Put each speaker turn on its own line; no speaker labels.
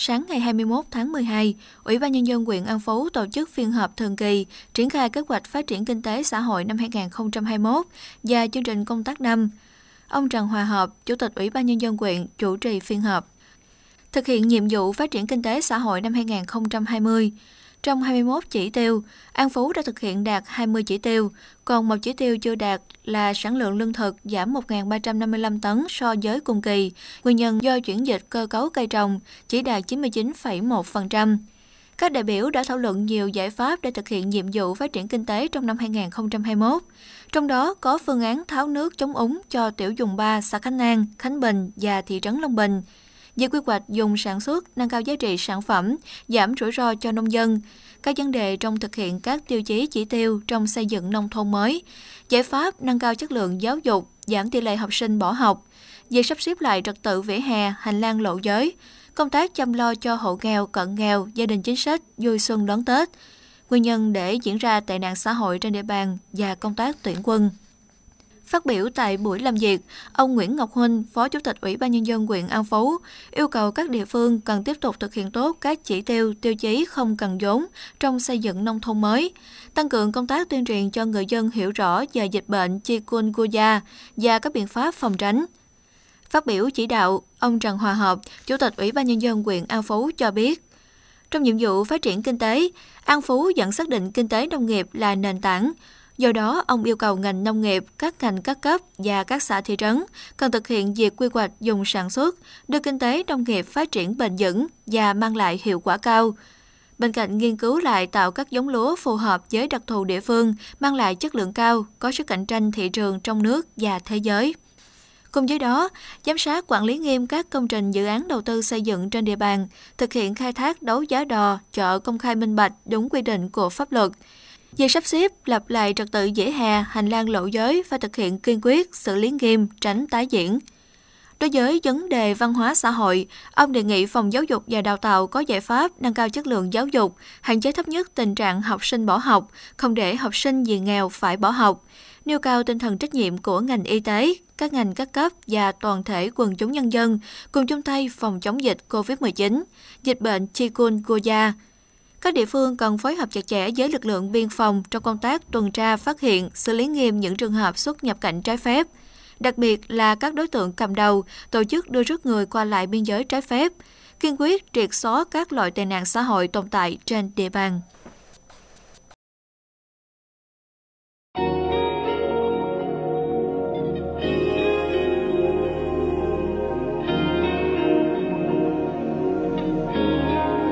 sáng ngày 21 tháng 12, Ủy ban Nhân dân huyện An Phú tổ chức phiên họp thường kỳ triển khai kế hoạch phát triển kinh tế xã hội năm 2021 và chương trình công tác năm. Ông Trần Hòa Hợp, Chủ tịch Ủy ban Nhân dân huyện, chủ trì phiên họp. Thực hiện nhiệm vụ phát triển kinh tế xã hội năm 2020, trong 21 chỉ tiêu, An Phú đã thực hiện đạt 20 chỉ tiêu, còn một chỉ tiêu chưa đạt là sản lượng lương thực giảm 1.355 tấn so với cùng kỳ, nguyên nhân do chuyển dịch cơ cấu cây trồng chỉ đạt 99,1%. Các đại biểu đã thảo luận nhiều giải pháp để thực hiện nhiệm vụ phát triển kinh tế trong năm 2021, trong đó có phương án tháo nước chống úng cho tiểu dùng 3 xã Khánh An, Khánh Bình và thị trấn Long Bình, về quy hoạch dùng sản xuất, nâng cao giá trị sản phẩm, giảm rủi ro cho nông dân, các vấn đề trong thực hiện các tiêu chí chỉ tiêu trong xây dựng nông thôn mới, giải pháp nâng cao chất lượng giáo dục, giảm tỷ lệ học sinh bỏ học, việc sắp xếp lại trật tự vỉa hè, hành lang lộ giới, công tác chăm lo cho hộ nghèo, cận nghèo, gia đình chính sách, vui xuân đón Tết, nguyên nhân để diễn ra tệ nạn xã hội trên địa bàn và công tác tuyển quân. Phát biểu tại buổi làm việc, ông Nguyễn Ngọc Huynh, Phó Chủ tịch Ủy ban Nhân dân huyện An Phú, yêu cầu các địa phương cần tiếp tục thực hiện tốt các chỉ tiêu, tiêu chí không cần vốn trong xây dựng nông thôn mới, tăng cường công tác tuyên truyền cho người dân hiểu rõ về dịch bệnh chikungunya và các biện pháp phòng tránh. Phát biểu chỉ đạo, ông Trần Hòa Hợp, Chủ tịch Ủy ban Nhân dân huyện An Phú cho biết, trong nhiệm vụ phát triển kinh tế, An Phú dẫn xác định kinh tế nông nghiệp là nền tảng, Do đó, ông yêu cầu ngành nông nghiệp, các ngành các cấp và các xã thị trấn cần thực hiện việc quy hoạch dùng sản xuất, đưa kinh tế nông nghiệp phát triển bền vững và mang lại hiệu quả cao. Bên cạnh nghiên cứu lại tạo các giống lúa phù hợp với đặc thù địa phương, mang lại chất lượng cao, có sức cạnh tranh thị trường trong nước và thế giới. Cùng với đó, giám sát quản lý nghiêm các công trình dự án đầu tư xây dựng trên địa bàn, thực hiện khai thác đấu giá đò, chợ công khai minh bạch đúng quy định của pháp luật, Việc sắp xếp, lập lại trật tự dễ hè, hành lang lộ giới và thực hiện kiên quyết, xử lý nghiêm, tránh tái diễn. Đối với vấn đề văn hóa xã hội, ông đề nghị Phòng Giáo dục và Đào tạo có giải pháp nâng cao chất lượng giáo dục, hạn chế thấp nhất tình trạng học sinh bỏ học, không để học sinh vì nghèo phải bỏ học, nêu cao tinh thần trách nhiệm của ngành y tế, các ngành các cấp và toàn thể quần chúng nhân dân cùng chung tay phòng chống dịch COVID-19, dịch bệnh chikungunya, các địa phương cần phối hợp chặt chẽ với lực lượng biên phòng trong công tác tuần tra phát hiện, xử lý nghiêm những trường hợp xuất nhập cảnh trái phép, đặc biệt là các đối tượng cầm đầu, tổ chức đưa rước người qua lại biên giới trái phép, kiên quyết triệt xóa các loại tệ nạn xã hội tồn tại trên địa bàn.